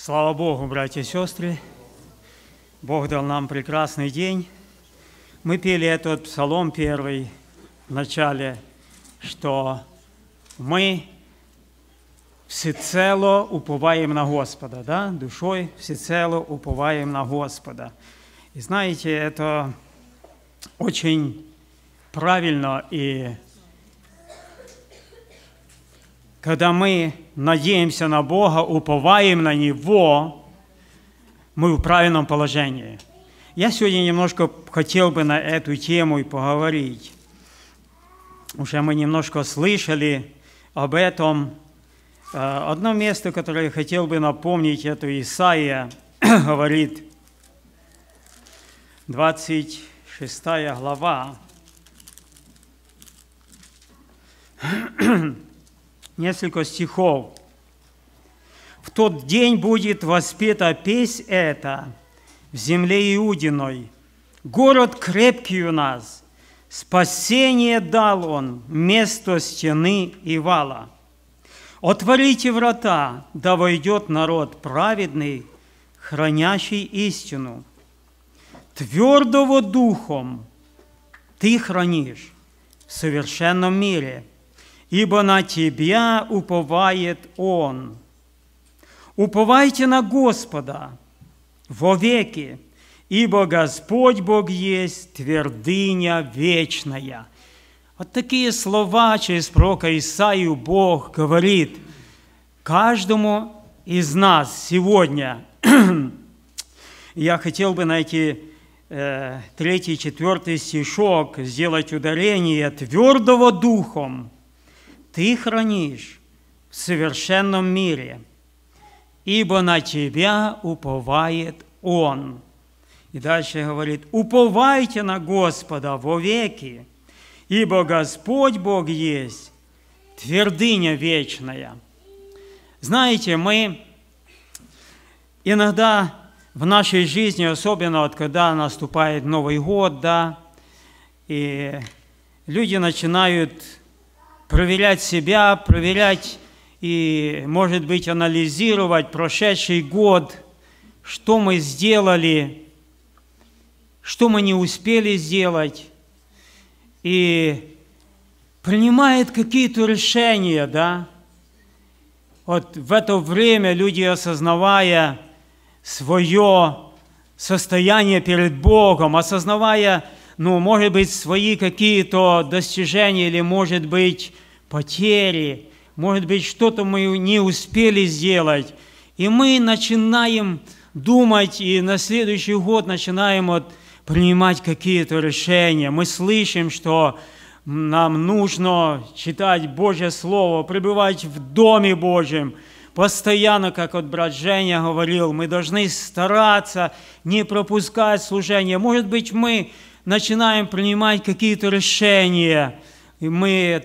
Слава Богу, братья и сестры! Бог дал нам прекрасный день. Мы пели этот псалом первый в начале, что мы всецело уповаем на Господа, да, душой всецело уповаем на Господа. И знаете, это очень правильно и когда мы надеемся на Бога, уповаем на Него, мы в правильном положении. Я сегодня немножко хотел бы на эту тему и поговорить. Уже мы немножко слышали об этом. Э, одно место, которое я хотел бы напомнить, это Исаия говорит, 26 глава, несколько стихов. «В тот день будет воспета песнь эта в земле Иудиной. Город крепкий у нас, спасение дал он место стены и вала. Отворите врата, да войдет народ праведный, хранящий истину. Твердого духом ты хранишь в совершенном мире – ибо на Тебя уповает Он. Уповайте на Господа вовеки, ибо Господь Бог есть твердыня вечная». Вот такие слова через пророка Исаию Бог говорит каждому из нас сегодня. Я хотел бы найти э, третий четвертый стишок, сделать ударение твердого духом – ты хранишь в совершенном мире, ибо на тебя уповает Он. И дальше говорит, уповайте на Господа во веки, ибо Господь Бог есть, твердыня вечная. Знаете, мы иногда в нашей жизни, особенно вот когда наступает Новый год, да, и люди начинают проверять себя, проверять и, может быть, анализировать прошедший год, что мы сделали, что мы не успели сделать, и принимает какие-то решения, да. Вот в это время люди, осознавая свое состояние перед Богом, осознавая ну, может быть, свои какие-то достижения или, может быть, потери, может быть, что-то мы не успели сделать. И мы начинаем думать, и на следующий год начинаем вот принимать какие-то решения. Мы слышим, что нам нужно читать Божье Слово, пребывать в Доме Божьем. Постоянно, как вот брат Женя говорил, мы должны стараться не пропускать служение. Может быть, мы начинаем принимать какие-то решения, и мы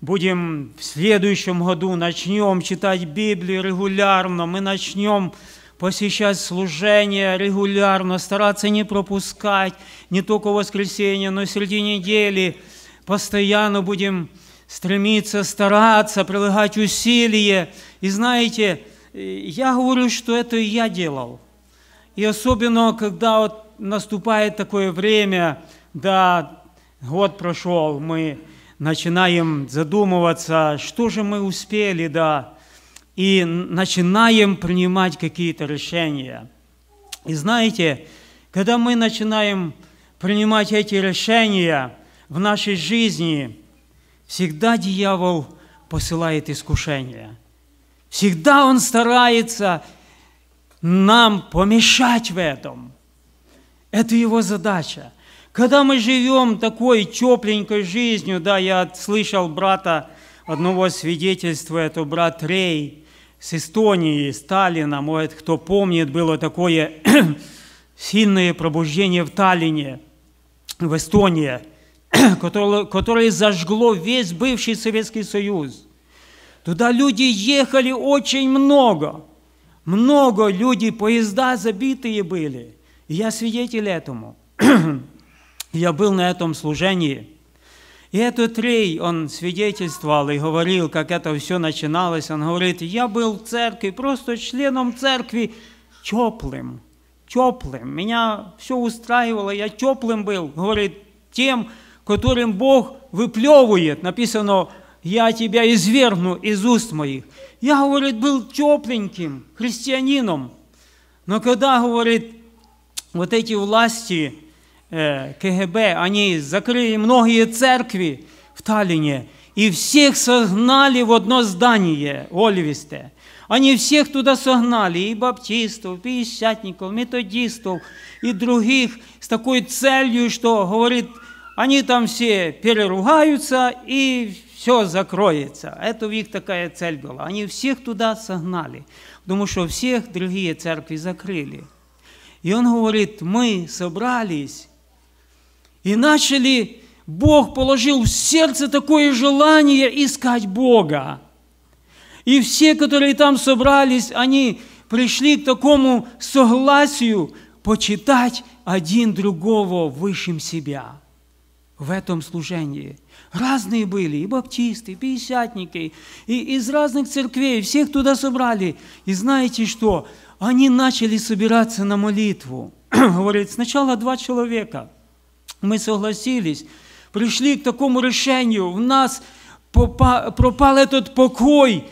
будем в следующем году начнем читать Библию регулярно, мы начнем посещать служение регулярно, стараться не пропускать не только воскресенье, но и среди недели. Постоянно будем стремиться, стараться, прилагать усилия. И знаете, э, я говорю, что это и я делал. И особенно, когда вот наступает такое время, да, год прошел, мы начинаем задумываться, что же мы успели, да, и начинаем принимать какие-то решения. И знаете, когда мы начинаем принимать эти решения в нашей жизни, всегда дьявол посылает искушения. Всегда он старается нам помешать в этом – это его задача. Когда мы живем такой тепленькой жизнью, да, я слышал брата одного свидетельства, это брат Рей с Эстонии, Сталина, может, кто помнит, было такое сильное пробуждение в Таллине, в Эстонии, которое, которое зажгло весь бывший Советский Союз. Туда люди ехали очень много, много людей, поезда забитые были – и я свидетель этому. я был на этом служении. И этот Рей, он свидетельствовал и говорил, как это все начиналось. Он говорит, я был в церкви, просто членом церкви, теплым, теплым. Меня все устраивало, я теплым был. Говорит, тем, которым Бог выплевывает, написано, я тебя извергну из уст моих. Я, говорит, был тепленьким христианином. Но когда, говорит, вот эти власти э, КГБ, они закрыли многие церкви в Таллине и всех согнали в одно здание Оливисте. Они всех туда согнали, и баптистов, и пятидесятников, методистов и других с такой целью, что, говорит, они там все переругаются и все закроется. Это у них такая цель была. Они всех туда согнали, потому что всех другие церкви закрыли. И он говорит, мы собрались и начали, Бог положил в сердце такое желание искать Бога. И все, которые там собрались, они пришли к такому согласию почитать один другого высшим себя в этом служении. Разные были, и баптисты, и пятидесятники, и из разных церквей, всех туда собрали. И знаете что? Они начали собираться на молитву. Говорит, сначала два человека. Мы согласились, пришли к такому решению. У нас пропал этот покой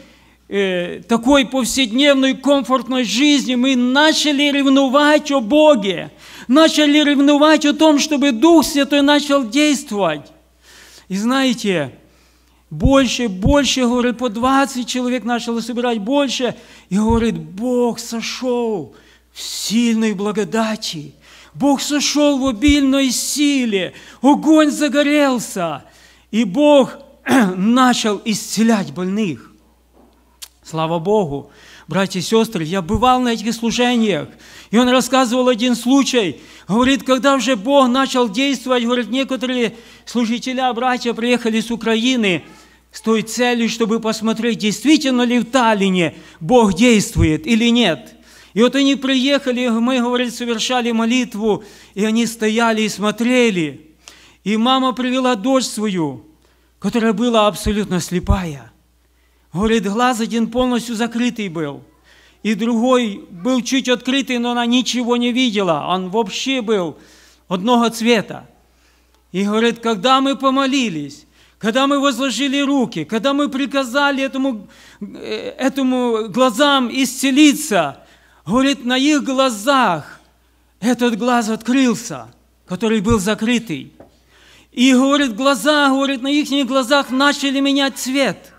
э, – такой повседневной комфортной жизни, мы начали ревновать о Боге, начали ревновать о том, чтобы Дух Святой начал действовать. И знаете, больше, больше, говорит, по 20 человек начало собирать больше. И говорит, Бог сошел в сильной благодати. Бог сошел в обильной силе. Огонь загорелся. И Бог начал исцелять больных. Слава Богу! Братья и сестры, я бывал на этих служениях, и он рассказывал один случай. Говорит, когда уже Бог начал действовать, говорит, некоторые служителя, братья приехали с Украины – с той целью, чтобы посмотреть, действительно ли в Таллине Бог действует или нет. И вот они приехали, мы, говорили, совершали молитву, и они стояли и смотрели. И мама привела дочь свою, которая была абсолютно слепая. Говорит, глаз один полностью закрытый был, и другой был чуть открытый, но она ничего не видела. Он вообще был одного цвета. И говорит, когда мы помолились, когда мы возложили руки, когда мы приказали этому, э, этому глазам исцелиться, говорит, на их глазах этот глаз открылся, который был закрытый. И, говорит, глаза, говорит, на их глазах начали менять цвет.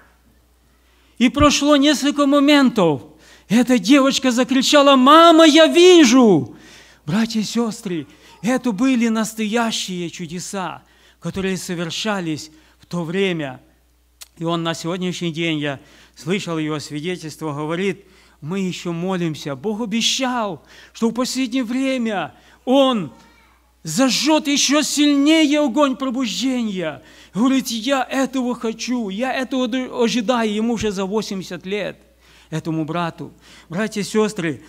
И прошло несколько моментов. Эта девочка закричала, «Мама, я вижу!» Братья и сестры, это были настоящие чудеса, которые совершались то время. И он на сегодняшний день, я слышал его свидетельство, говорит, мы еще молимся. Бог обещал, что в последнее время Он зажжет еще сильнее огонь пробуждения. Говорит, я этого хочу, я этого ожидаю. Ему уже за 80 лет, этому брату. Братья и сестры,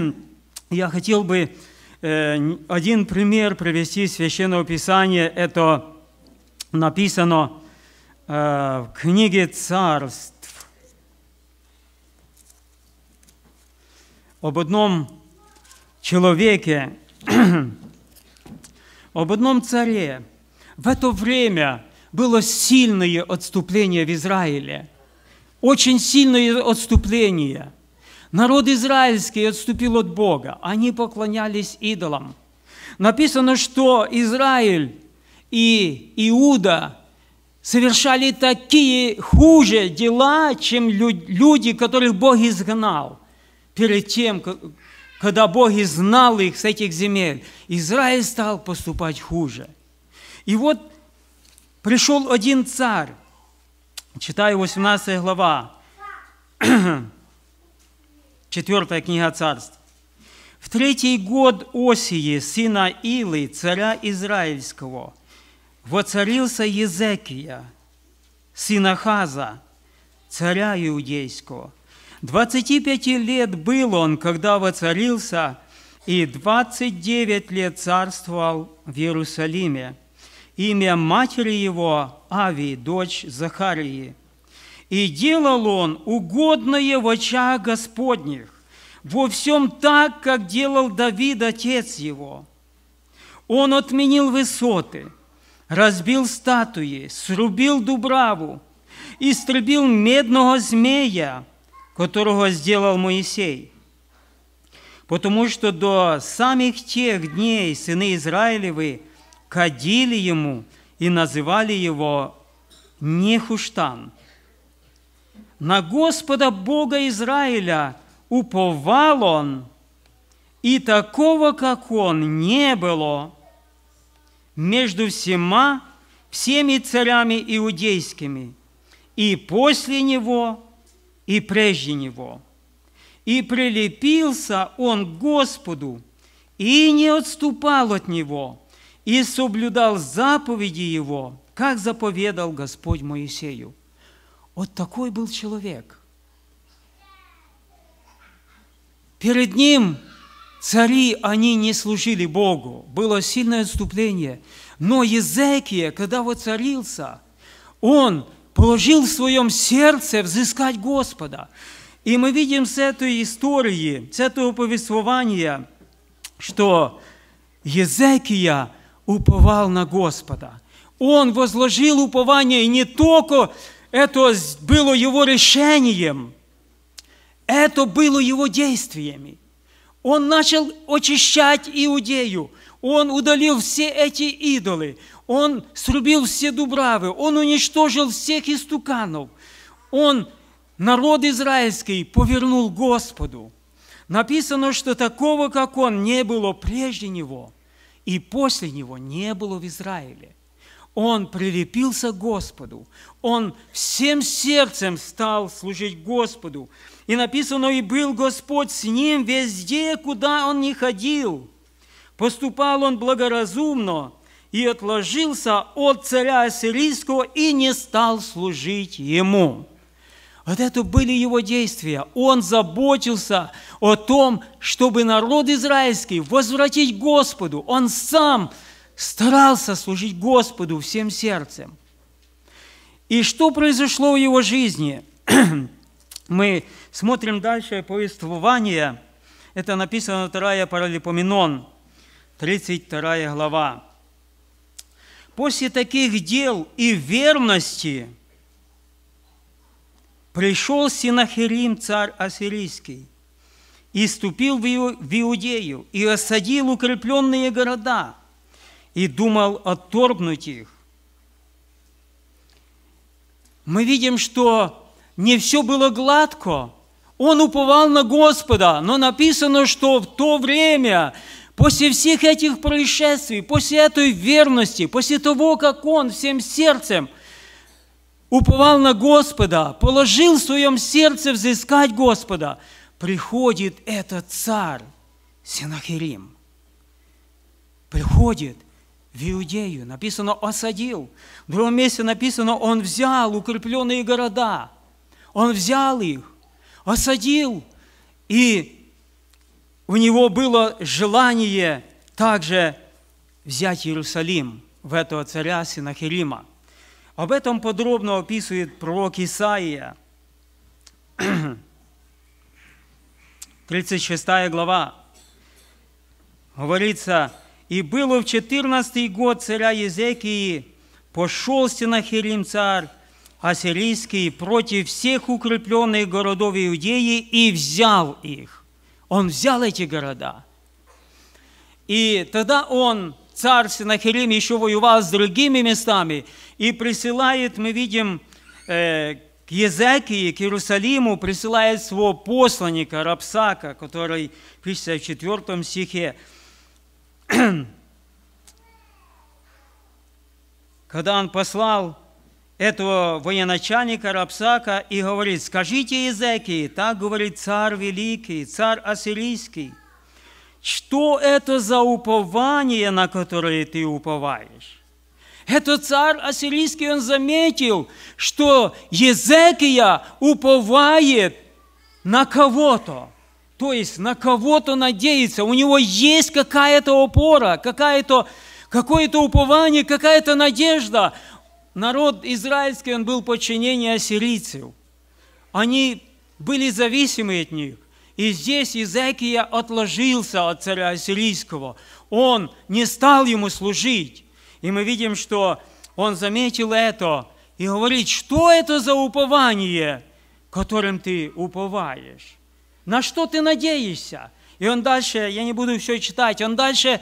я хотел бы э, один пример привести из Священного Писания. Это написано э, в книге царств об одном человеке, об одном царе. В это время было сильное отступление в Израиле, очень сильное отступление. Народ израильский отступил от Бога, они поклонялись идолам. Написано, что Израиль и Иуда совершали такие хуже дела, чем люди, которых Бог изгнал перед тем, когда Бог изгнал их с этих земель. Израиль стал поступать хуже. И вот пришел один царь, читаю 18 глава, 4 книга царств. В третий год Осии, сына Илы, царя Израильского – воцарился Езекия, сын Ахаза, царя иудейского. 25 лет был он, когда воцарился, и 29 лет царствовал в Иерусалиме. Имя матери его – Ави, дочь Захарии. И делал он угодное в очах Господних, во всем так, как делал Давид, отец его. Он отменил высоты – разбил статуи, срубил дубраву, истребил медного змея, которого сделал Моисей. Потому что до самих тех дней сыны Израилевы кадили ему и называли его Нехуштан. На Господа Бога Израиля уповал он, и такого, как он, не было – между всема, всеми царями иудейскими, и после него, и прежде него. И прилепился он к Господу, и не отступал от него, и соблюдал заповеди его, как заповедал Господь Моисею. Вот такой был человек. Перед ним – Цари, они не служили Богу. Было сильное отступление. Но Езекия, когда воцарился, он положил в своем сердце взыскать Господа. И мы видим с этой истории, с этого повествования, что Езекия уповал на Господа. Он возложил упование, и не только это было его решением, это было его действиями. Он начал очищать Иудею. Он удалил все эти идолы. Он срубил все дубравы. Он уничтожил всех истуканов. Он народ израильский повернул Господу. Написано, что такого, как он, не было прежде него и после него не было в Израиле. Он прилепился к Господу. Он всем сердцем стал служить Господу. И написано, и был Господь с ним везде, куда он не ходил. Поступал он благоразумно и отложился от царя ассирийского и не стал служить ему. Вот это были его действия. Он заботился о том, чтобы народ израильский возвратить Господу. Он сам старался служить Господу всем сердцем. И что произошло в его жизни? мы смотрим дальше повествование. Это написано 2 Паралипоменон, 32 глава. «После таких дел и верности пришел Синахирим, царь Ассирийский, и ступил в Иудею, и осадил укрепленные города, и думал отторгнуть их. Мы видим, что не все было гладко. Он уповал на Господа, но написано, что в то время, после всех этих происшествий, после этой верности, после того, как он всем сердцем уповал на Господа, положил в своем сердце взыскать Господа, приходит этот царь Синахирим. Приходит в Иудею, написано «осадил». В другом месте написано «он взял укрепленные города». Он взял их, осадил, и у него было желание также взять Иерусалим в этого царя Синахирима. Об этом подробно описывает пророк Исаия, 36 глава. Говорится, «И было в 14 год царя Езекии, пошел Синахирим царь, ассирийские против всех укрепленных городов Иудеи и взял их. Он взял эти города. И тогда он, царь Синахирим, еще воевал с другими местами и присылает, мы видим, э, к Езекии, к Иерусалиму, присылает своего посланника Рабсака, который в 54 стихе когда он послал этого военачальника Рапсака и говорит, скажите Езекии, так говорит царь великий, царь ассирийский, что это за упование, на которое ты уповаешь? Этот царь ассирийский, он заметил, что Езекия уповает на кого-то, то есть на кого-то надеется, у него есть какая-то опора, какая-то, какое-то упование, какая-то надежда – народ израильский, он был в подчинении ассирийцев. Они были зависимы от них. И здесь Иезекия отложился от царя ассирийского. Он не стал ему служить. И мы видим, что он заметил это и говорит, что это за упование, которым ты уповаешь? На что ты надеешься? И он дальше, я не буду все читать, он дальше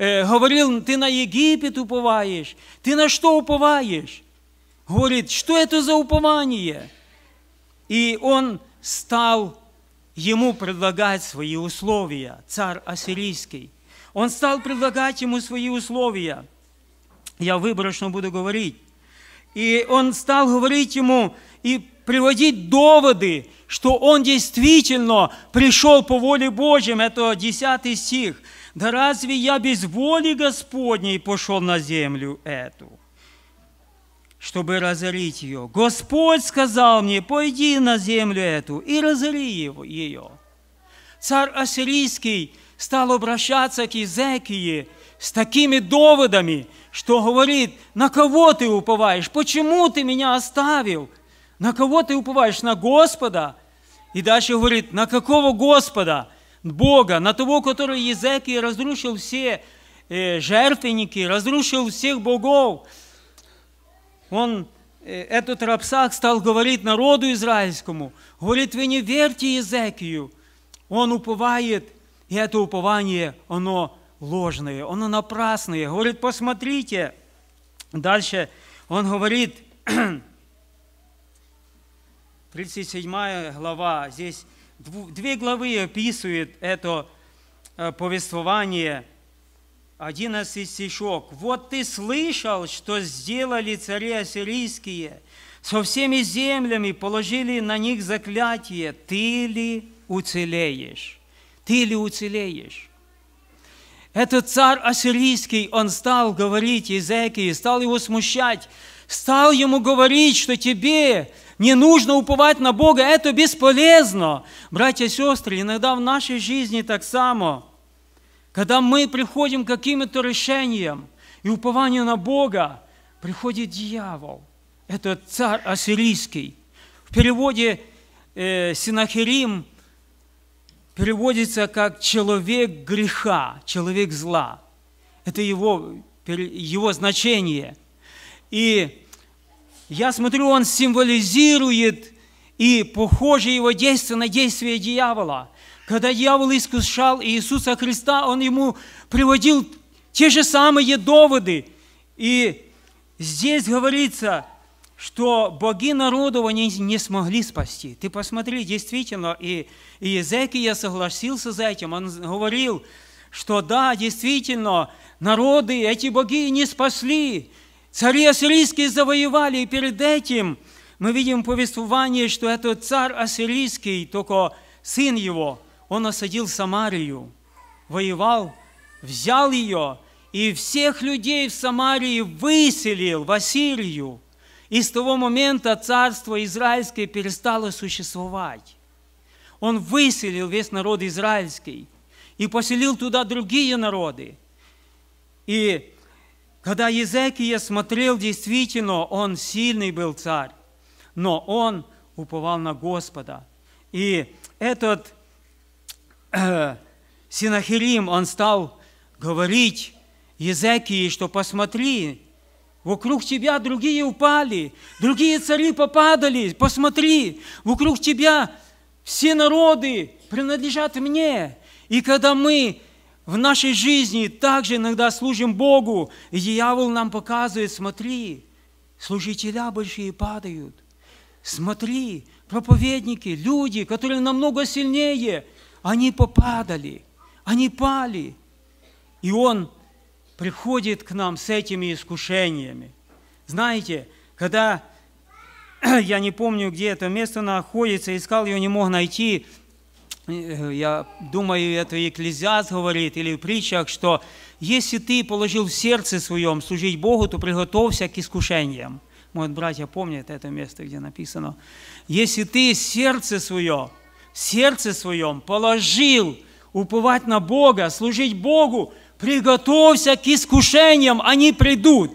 говорил, ты на Египет уповаешь, ты на что уповаешь? Говорит, что это за упование? И он стал ему предлагать свои условия, царь ассирийский. Он стал предлагать ему свои условия. Я выборочно буду говорить. И он стал говорить ему и приводить доводы, что он действительно пришел по воле Божьим. Это 10 стих. Да разве я без воли Господней пошел на землю эту, чтобы разорить ее? Господь сказал мне, пойди на землю эту и разори его, ее. Царь Ассирийский стал обращаться к Иезекии с такими доводами, что говорит, на кого ты уповаешь, почему ты меня оставил, на кого ты уповаешь, на Господа? И дальше говорит, на какого Господа? Бога, на того, который Езекии разрушил все э, жертвенники, разрушил всех богов. Он, э, этот Рапсах, стал говорить народу израильскому, говорит, вы не верьте Езекию. Он уповает, и это упование, оно ложное, оно напрасное. Говорит, посмотрите. Дальше он говорит, 37 глава, здесь Две главы описывают это э, повествование. Одиннадцатый стишок. «Вот ты слышал, что сделали цари ассирийские, со всеми землями положили на них заклятие, ты ли уцелеешь? Ты ли уцелеешь?» Этот царь ассирийский, он стал говорить Езекии, стал его смущать, стал ему говорить, что тебе не нужно уповать на Бога, это бесполезно. Братья и сестры, иногда в нашей жизни так само. Когда мы приходим к каким-то решениям и упованию на Бога, приходит дьявол. этот царь ассирийский. В переводе э, Синахирим переводится как «человек греха», «человек зла». Это его, его значение. И я смотрю, он символизирует и похоже его действие на действие дьявола. Когда дьявол искушал Иисуса Христа, он ему приводил те же самые доводы. И здесь говорится, что боги народов они не смогли спасти. Ты посмотри, действительно, и, и согласился за этим. Он говорил, что да, действительно, народы, эти боги не спасли. Цари ассирийские завоевали, и перед этим мы видим повествование, что этот царь ассирийский, только сын его, он осадил Самарию, воевал, взял ее, и всех людей в Самарии выселил в Ассирию. И с того момента царство израильское перестало существовать. Он выселил весь народ израильский и поселил туда другие народы. И когда Езекия смотрел, действительно, он сильный был царь, но он уповал на Господа. И этот э, Синахирим, он стал говорить Езекии, что посмотри, Вокруг тебя другие упали, другие цари попадали. Посмотри, вокруг тебя все народы принадлежат мне. И когда мы в нашей жизни также иногда служим Богу, и дьявол нам показывает, смотри, служителя большие падают, смотри, проповедники, люди, которые намного сильнее, они попадали, они пали. И он приходит к нам с этими искушениями. Знаете, когда я не помню, где это место находится, искал ее, не мог найти, Э, я думаю, это Екклезиас говорит, или в притчах, что если ты положил в сердце своем служить Богу, то приготовься к искушениям. Может, братья помнят это место, где написано. Если ты сердце свое, сердце своем положил уповать на Бога, служить Богу, приготовься к искушениям, они придут.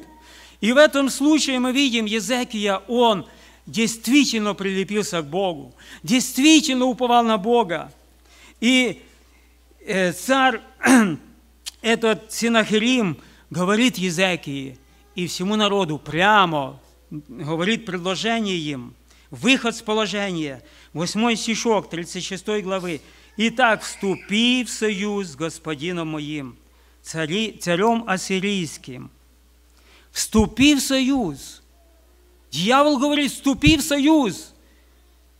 И в этом случае мы видим Езекия, он действительно прилепился к Богу, действительно уповал на Бога. И э, царь, этот Синахирим, говорит Езекии и всему народу прямо, говорит предложение им, выход с положения, 8 стишок 36 главы. «Итак, вступи в союз с господином моим, цари, царем ассирийским». Вступи в союз. Дьявол говорит, вступи в союз.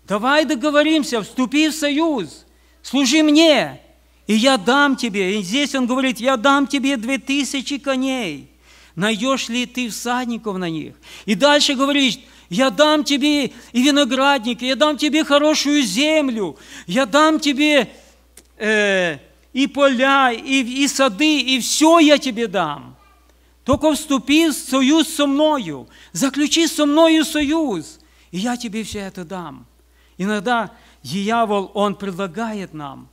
Давай договоримся, вступи в союз служи мне, и я дам тебе. И здесь он говорит, я дам тебе две тысячи коней. Найдешь ли ты всадников на них? И дальше говорит, я дам тебе и виноградник, я дам тебе хорошую землю, я дам тебе э, и поля, и, и сады, и все я тебе дам. Только вступи в союз со мною, заключи со мною союз, и я тебе все это дам. Иногда дьявол, он предлагает нам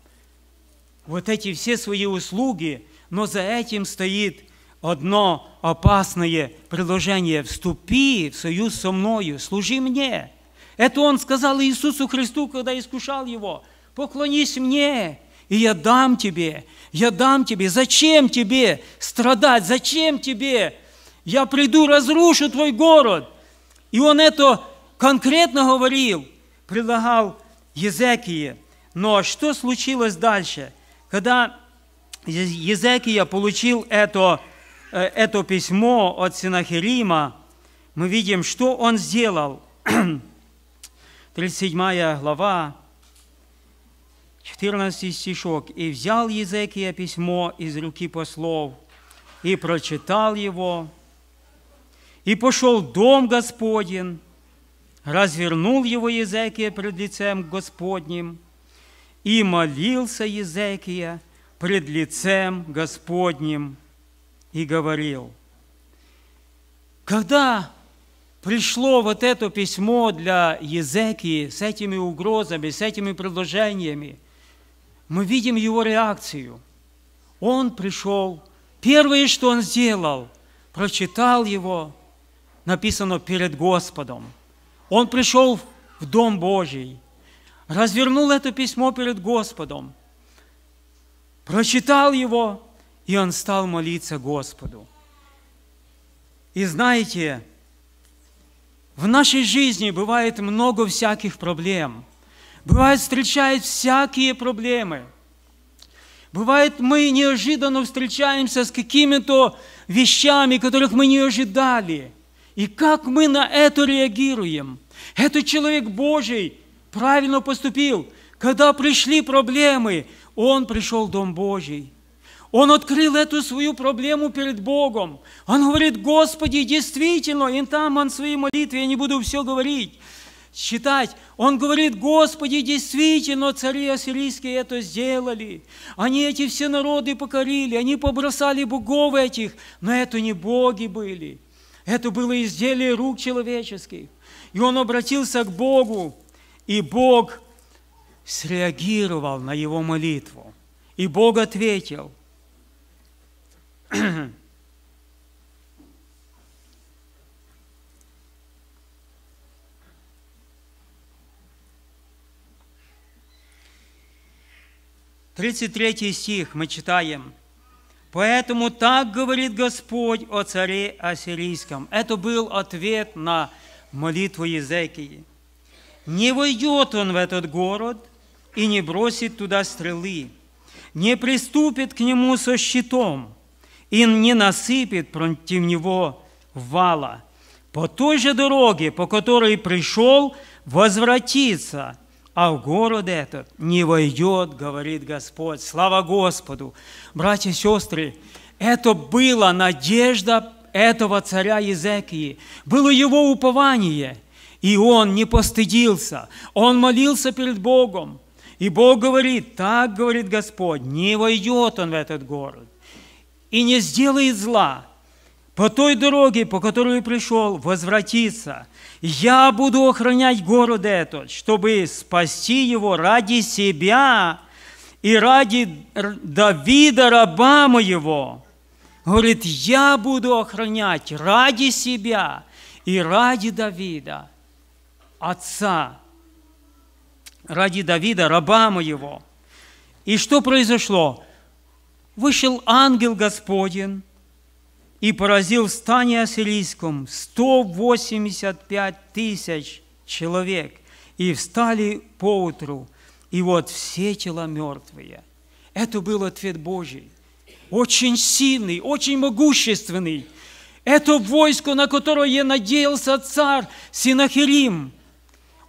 вот эти все свои услуги, но за этим стоит одно опасное предложение – «Вступи в союз со мною, служи мне». Это он сказал Иисусу Христу, когда искушал его. «Поклонись мне, и я дам тебе, я дам тебе. Зачем тебе страдать? Зачем тебе? Я приду, разрушу твой город». И он это конкретно говорил, предлагал Езекии. Но ну, а что случилось дальше? Когда Езекия получил это, э, это письмо от Синахирима, мы видим, что он сделал. 37 глава, 14 стишок. «И взял Езекия письмо из руки послов, и прочитал его, и пошел в дом Господень, развернул его Езекия пред лицем Господним, и молился Езекия пред лицем Господним и говорил. Когда пришло вот это письмо для Езекии с этими угрозами, с этими предложениями, мы видим его реакцию. Он пришел, первое, что он сделал, прочитал его, написано перед Господом – он пришел в Дом Божий, развернул это письмо перед Господом, прочитал его, и он стал молиться Господу. И знаете, в нашей жизни бывает много всяких проблем. Бывает, встречают всякие проблемы. Бывает, мы неожиданно встречаемся с какими-то вещами, которых мы не ожидали. И как мы на это реагируем? Этот человек Божий правильно поступил. Когда пришли проблемы, он пришел в Дом Божий. Он открыл эту свою проблему перед Богом. Он говорит, Господи, действительно, и там он в своей молитве, я не буду все говорить, читать. Он говорит, Господи, действительно, цари ассирийские это сделали. Они эти все народы покорили, они побросали богов этих, но это не боги были – это было изделие рук человеческих. И он обратился к Богу, и Бог среагировал на его молитву. И Бог ответил. Тридцать третий стих мы читаем – Поэтому так говорит Господь о царе Ассирийском. Это был ответ на молитву Езекии. Не войдет он в этот город и не бросит туда стрелы, не приступит к нему со щитом и не насыпет против него вала. По той же дороге, по которой пришел, возвратится – а в город этот не войдет, говорит Господь. Слава Господу! Братья и сестры, это была надежда этого царя Езекии, было его упование, и он не постыдился, он молился перед Богом. И Бог говорит, так говорит Господь, не войдет он в этот город и не сделает зла. По той дороге, по которой пришел, возвратиться я буду охранять город этот, чтобы спасти его ради себя и ради Давида, раба моего. Говорит, я буду охранять ради себя и ради Давида, отца, ради Давида, раба моего. И что произошло? Вышел ангел Господень, и поразил в стане ассирийском 185 тысяч человек, и встали поутру, и вот все тела мертвые. Это был ответ Божий, очень сильный, очень могущественный. Это войско, на которое надеялся царь Синахирим.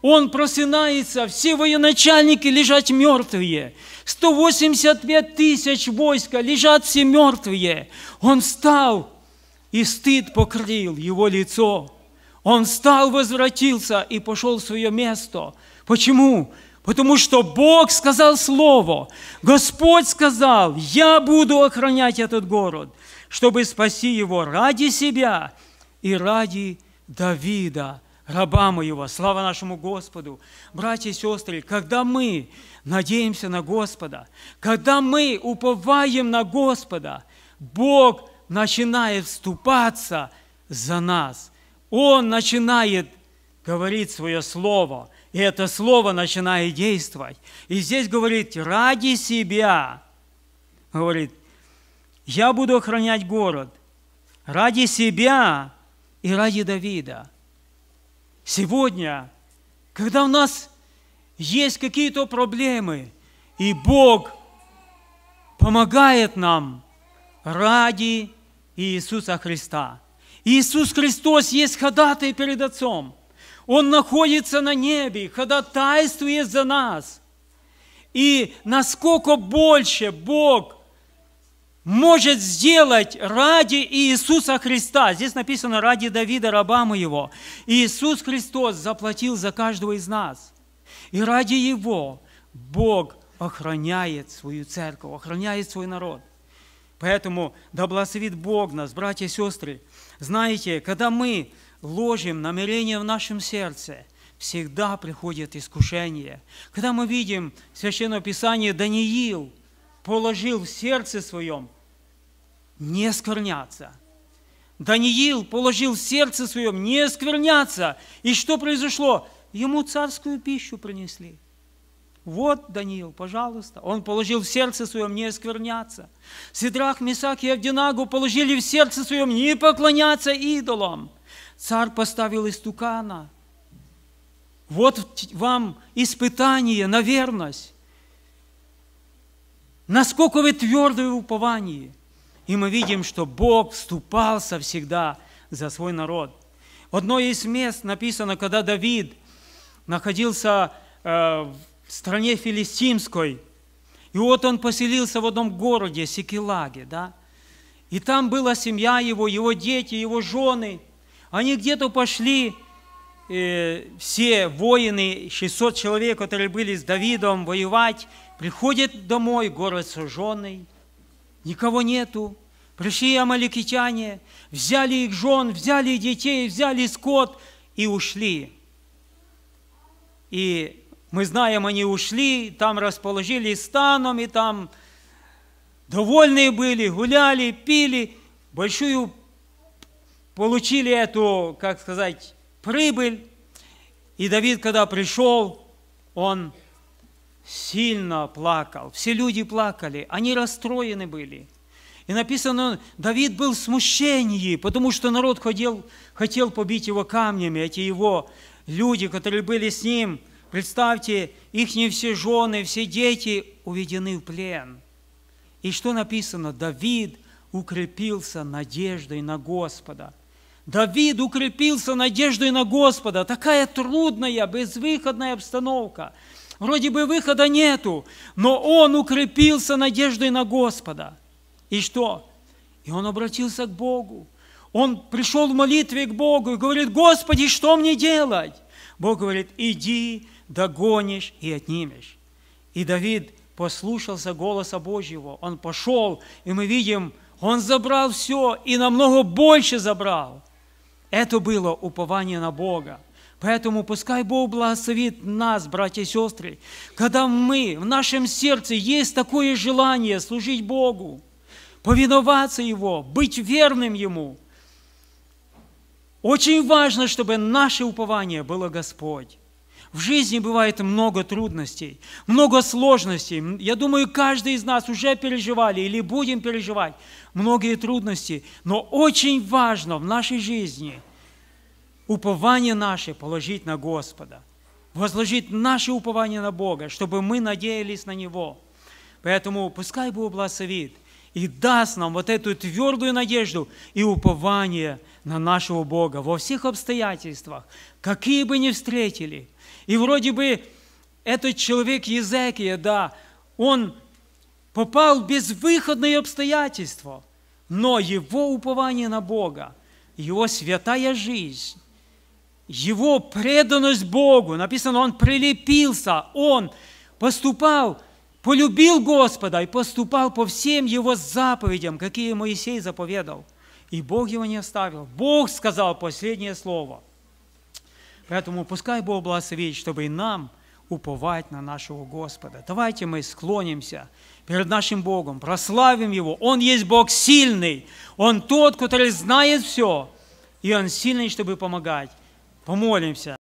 Он просынается, все военачальники лежат мертвые. 185 тысяч войска лежат все мертвые. Он встал, и стыд покрыл его лицо. Он встал, возвратился и пошел в свое место. Почему? Потому что Бог сказал слово. Господь сказал, я буду охранять этот город, чтобы спасти его ради себя и ради Давида, раба моего. Слава нашему Господу. Братья и сестры, когда мы надеемся на Господа, когда мы уповаем на Господа, Бог – начинает вступаться за нас. Он начинает говорить свое слово, и это слово начинает действовать. И здесь говорит, ради себя, говорит, я буду охранять город ради себя и ради Давида. Сегодня, когда у нас есть какие-то проблемы, и Бог помогает нам ради Иисуса Христа. Иисус Христос есть ходатай перед Отцом. Он находится на небе, ходатайствует за нас. И насколько больше Бог может сделать ради Иисуса Христа. Здесь написано ради Давида, раба моего. Иисус Христос заплатил за каждого из нас. И ради Его Бог охраняет свою церковь, охраняет свой народ. Поэтому да благословит Бог нас, братья и сестры. Знаете, когда мы ложим намерение в нашем сердце, всегда приходит искушение. Когда мы видим священное Писание, Даниил положил в сердце своем не скорняться. Даниил положил в сердце своем не скверняться. И что произошло? Ему царскую пищу принесли. Вот, Даниил, пожалуйста. Он положил в сердце своем не оскверняться. Сидрах, Месак и Авдинагу положили в сердце своем не поклоняться идолам. Царь поставил истукана. Вот вам испытание на верность. Насколько вы твердые в уповании. И мы видим, что Бог вступался всегда за свой народ. В одно из мест написано, когда Давид находился э, в стране филистимской. И вот он поселился в одном городе, Секелаге, да? И там была семья его, его дети, его жены. Они где-то пошли, э, все воины, 600 человек, которые были с Давидом, воевать, приходят домой, город сожженный, никого нету. Пришли амаликитяне, взяли их жен, взяли детей, взяли скот и ушли. И мы знаем, они ушли, там расположились станом, и там довольные были, гуляли, пили, большую получили эту, как сказать, прибыль. И Давид, когда пришел, он сильно плакал. Все люди плакали, они расстроены были. И написано, Давид был в смущении, потому что народ хотел, хотел побить его камнями, эти его люди, которые были с ним – Представьте, их не все жены, все дети уведены в плен. И что написано? Давид укрепился надеждой на Господа. Давид укрепился надеждой на Господа. Такая трудная, безвыходная обстановка. Вроде бы выхода нету, но он укрепился надеждой на Господа. И что? И он обратился к Богу. Он пришел в молитве к Богу и говорит, Господи, что мне делать? Бог говорит, иди, догонишь и отнимешь. И Давид послушался голоса Божьего, он пошел, и мы видим, он забрал все и намного больше забрал. Это было упование на Бога. Поэтому пускай Бог благословит нас, братья и сестры, когда мы, в нашем сердце есть такое желание служить Богу, повиноваться Его, быть верным Ему – очень важно, чтобы наше упование было Господь. В жизни бывает много трудностей, много сложностей. Я думаю, каждый из нас уже переживали или будем переживать многие трудности. Но очень важно в нашей жизни упование наше положить на Господа, возложить наше упование на Бога, чтобы мы надеялись на Него. Поэтому пускай Бог благословит и даст нам вот эту твердую надежду и упование на нашего Бога во всех обстоятельствах, какие бы ни встретили. И вроде бы этот человек Езекия, да, он попал в безвыходные обстоятельства, но его упование на Бога, его святая жизнь, его преданность Богу, написано, он прилепился, он поступал – полюбил Господа и поступал по всем Его заповедям, какие Моисей заповедал. И Бог его не оставил. Бог сказал последнее слово. Поэтому пускай Бог благословит, чтобы и нам уповать на нашего Господа. Давайте мы склонимся перед нашим Богом, прославим Его. Он есть Бог сильный. Он тот, который знает все. И Он сильный, чтобы помогать. Помолимся.